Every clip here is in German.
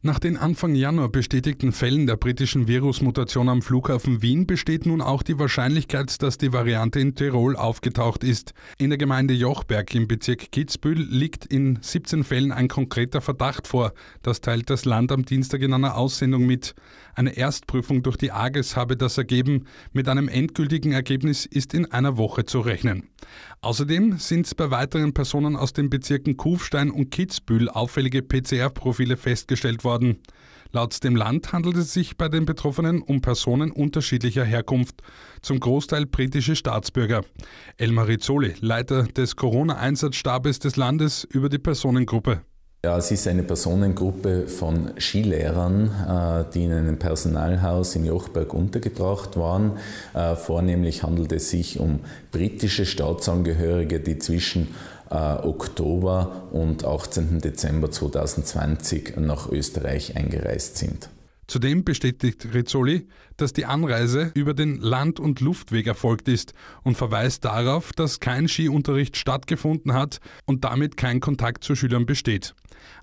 Nach den Anfang Januar bestätigten Fällen der britischen Virusmutation am Flughafen Wien besteht nun auch die Wahrscheinlichkeit, dass die Variante in Tirol aufgetaucht ist. In der Gemeinde Jochberg im Bezirk Kitzbühel liegt in 17 Fällen ein konkreter Verdacht vor. Das teilt das Land am Dienstag in einer Aussendung mit. Eine Erstprüfung durch die AGES habe das ergeben. Mit einem endgültigen Ergebnis ist in einer Woche zu rechnen. Außerdem sind bei weiteren Personen aus den Bezirken Kufstein und Kitzbühel auffällige PCR-Profile festgestellt worden worden. Laut dem Land handelt es sich bei den Betroffenen um Personen unterschiedlicher Herkunft, zum Großteil britische Staatsbürger. Elmar Rizzoli, Leiter des Corona-Einsatzstabes des Landes über die Personengruppe. Ja, es ist eine Personengruppe von Skilehrern, äh, die in einem Personalhaus in Jochberg untergebracht waren. Äh, vornehmlich handelt es sich um britische Staatsangehörige, die zwischen äh, Oktober und 18. Dezember 2020 nach Österreich eingereist sind. Zudem bestätigt Rizzoli, dass die Anreise über den Land- und Luftweg erfolgt ist und verweist darauf, dass kein Skiunterricht stattgefunden hat und damit kein Kontakt zu Schülern besteht.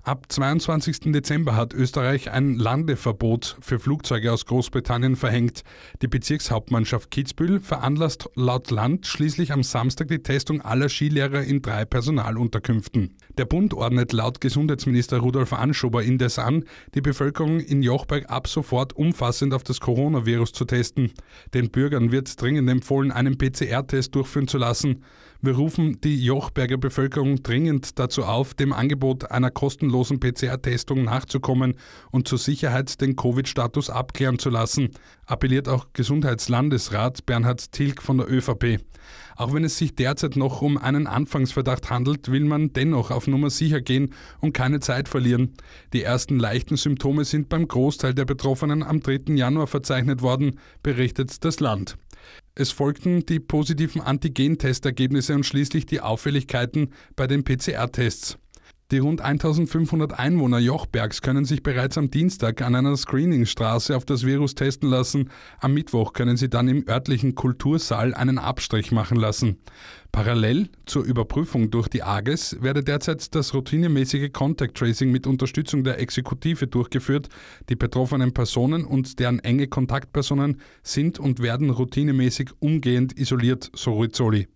Ab 22. Dezember hat Österreich ein Landeverbot für Flugzeuge aus Großbritannien verhängt. Die Bezirkshauptmannschaft Kitzbühel veranlasst laut Land schließlich am Samstag die Testung aller Skilehrer in drei Personalunterkünften. Der Bund ordnet laut Gesundheitsminister Rudolf Anschober indes an, die Bevölkerung in Jochberg ab sofort umfassend auf das Coronavirus zu testen. Den Bürgern wird dringend empfohlen, einen PCR-Test durchführen zu lassen. Wir rufen die Jochberger Bevölkerung dringend dazu auf, dem Angebot einer kostenlosen PCR-Testung nachzukommen und zur Sicherheit den Covid-Status abklären zu lassen, appelliert auch Gesundheitslandesrat Bernhard Tilg von der ÖVP. Auch wenn es sich derzeit noch um einen Anfangsverdacht handelt, will man dennoch auf Nummer sicher gehen und keine Zeit verlieren. Die ersten leichten Symptome sind beim Großteil der Betroffenen am 3. Januar verzeichnet worden, berichtet das Land. Es folgten die positiven Antigen-Testergebnisse und schließlich die Auffälligkeiten bei den PCR-Tests. Die rund 1500 Einwohner Jochbergs können sich bereits am Dienstag an einer Screeningstraße auf das Virus testen lassen. Am Mittwoch können sie dann im örtlichen Kultursaal einen Abstrich machen lassen. Parallel zur Überprüfung durch die AGES werde derzeit das routinemäßige Contact Tracing mit Unterstützung der Exekutive durchgeführt. Die betroffenen Personen und deren enge Kontaktpersonen sind und werden routinemäßig umgehend isoliert, so Rizzoli.